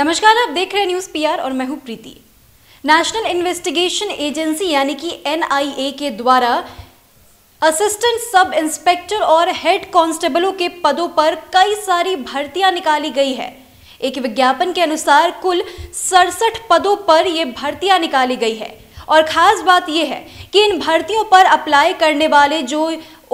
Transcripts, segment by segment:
नमस्कार आप देख रहे हैं न्यूज पीआर और मैं हूं प्रीति नेशनल इन्वेस्टिगेशन एजेंसी यानी कि एनआईए के द्वारा असिस्टेंट सब इंस्पेक्टर और हेड कांस्टेबलों के पदों पर कई सारी भर्तियां निकाली गई है एक विज्ञापन के अनुसार कुल सड़सठ पदों पर ये भर्तियां निकाली गई है और ख़ास बात यह है कि इन भर्तियों पर अप्लाई करने वाले जो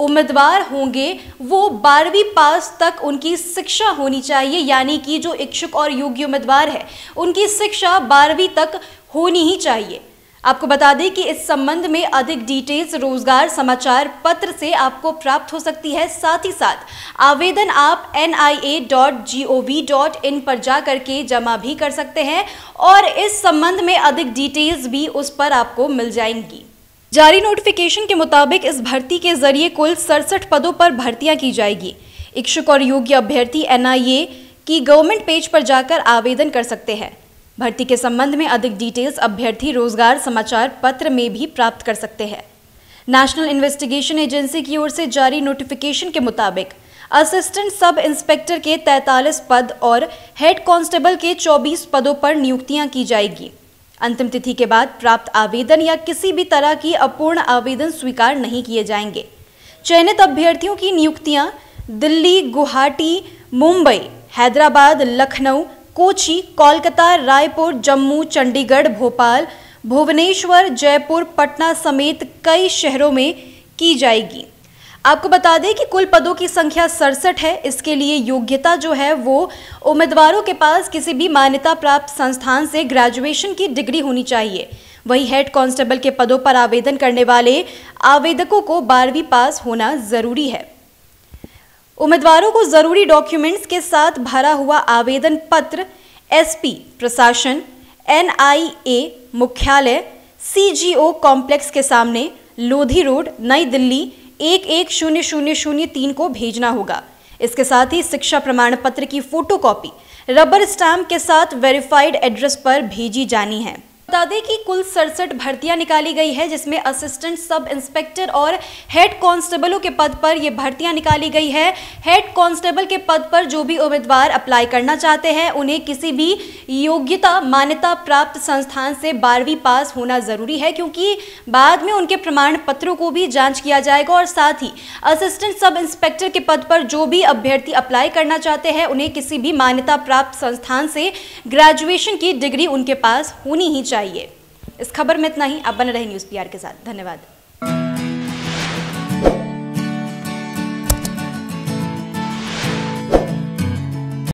उम्मीदवार होंगे वो बारहवीं पास तक उनकी शिक्षा होनी चाहिए यानी कि जो इच्छुक और योग्य उम्मीदवार है उनकी शिक्षा बारहवीं तक होनी ही चाहिए आपको बता दें कि इस संबंध में अधिक डिटेल्स रोजगार समाचार पत्र से आपको प्राप्त हो सकती है साथ ही साथ आवेदन आप एन पर जा करके जमा भी कर सकते हैं और इस संबंध में अधिक डिटेल्स भी उस पर आपको मिल जाएंगी जारी नोटिफिकेशन के मुताबिक इस भर्ती के जरिए कुल सड़सठ पदों पर भर्तियां की जाएगी इच्छुक और योग्य अभ्यर्थी एनआईए की गवर्नमेंट पेज पर जाकर आवेदन कर सकते हैं भर्ती के संबंध में अधिक डिटेल्स अभ्यर्थी रोजगार समाचार पत्र में भी प्राप्त कर सकते हैं नेशनल इन्वेस्टिगेशन एजेंसी की ओर से जारी नोटिफिकेशन के मुताबिक असिस्टेंट सब इंस्पेक्टर के 43 पद और हेड कांस्टेबल के 24 पदों पर नियुक्तियां की जाएगी अंतिम तिथि के बाद प्राप्त आवेदन या किसी भी तरह की अपूर्ण आवेदन स्वीकार नहीं किए जाएंगे चयनित अभ्यर्थियों की नियुक्तियां दिल्ली गुवाहाटी मुंबई हैदराबाद लखनऊ कोची कोलकाता रायपुर जम्मू चंडीगढ़ भोपाल भुवनेश्वर जयपुर पटना समेत कई शहरों में की जाएगी आपको बता दें कि कुल पदों की संख्या सड़सठ है इसके लिए योग्यता जो है वो उम्मीदवारों के पास किसी भी मान्यता प्राप्त संस्थान से ग्रेजुएशन की डिग्री होनी चाहिए वहीं हेड कांस्टेबल के पदों पर आवेदन करने वाले आवेदकों को बारहवीं पास होना ज़रूरी है उम्मीदवारों को जरूरी डॉक्यूमेंट्स के साथ भरा हुआ आवेदन पत्र एसपी प्रशासन एनआईए मुख्यालय सीजीओ कॉम्प्लेक्स के सामने लोधी रोड नई दिल्ली एक एक शून्य शून्य शून्य तीन को भेजना होगा इसके साथ ही शिक्षा प्रमाण पत्र की फोटोकॉपी रबर स्टैम्प के साथ वेरीफाइड एड्रेस पर भेजी जानी है बता दें कि कुल सड़सठ भर्तियां निकाली गई है जिसमें असिस्टेंट सब इंस्पेक्टर और हेड कांस्टेबलों के पद पर ये भर्तियां निकाली गई है हेड कांस्टेबल के पद पर जो भी उम्मीदवार अप्लाई करना चाहते हैं उन्हें किसी भी योग्यता मान्यता प्राप्त संस्थान से बारहवीं पास होना ज़रूरी है क्योंकि बाद में उनके प्रमाण पत्रों को भी जाँच किया जाएगा और साथ ही असिस्टेंट सब इंस्पेक्टर के पद पर जो भी अभ्यर्थी अप्लाई करना चाहते हैं उन्हें किसी भी मान्यता प्राप्त संस्थान से ग्रेजुएशन की डिग्री उनके पास होनी ही चाहिए चाहिए इस खबर में इतना ही आप बने रहे न्यूज़ पीआर के साथ धन्यवाद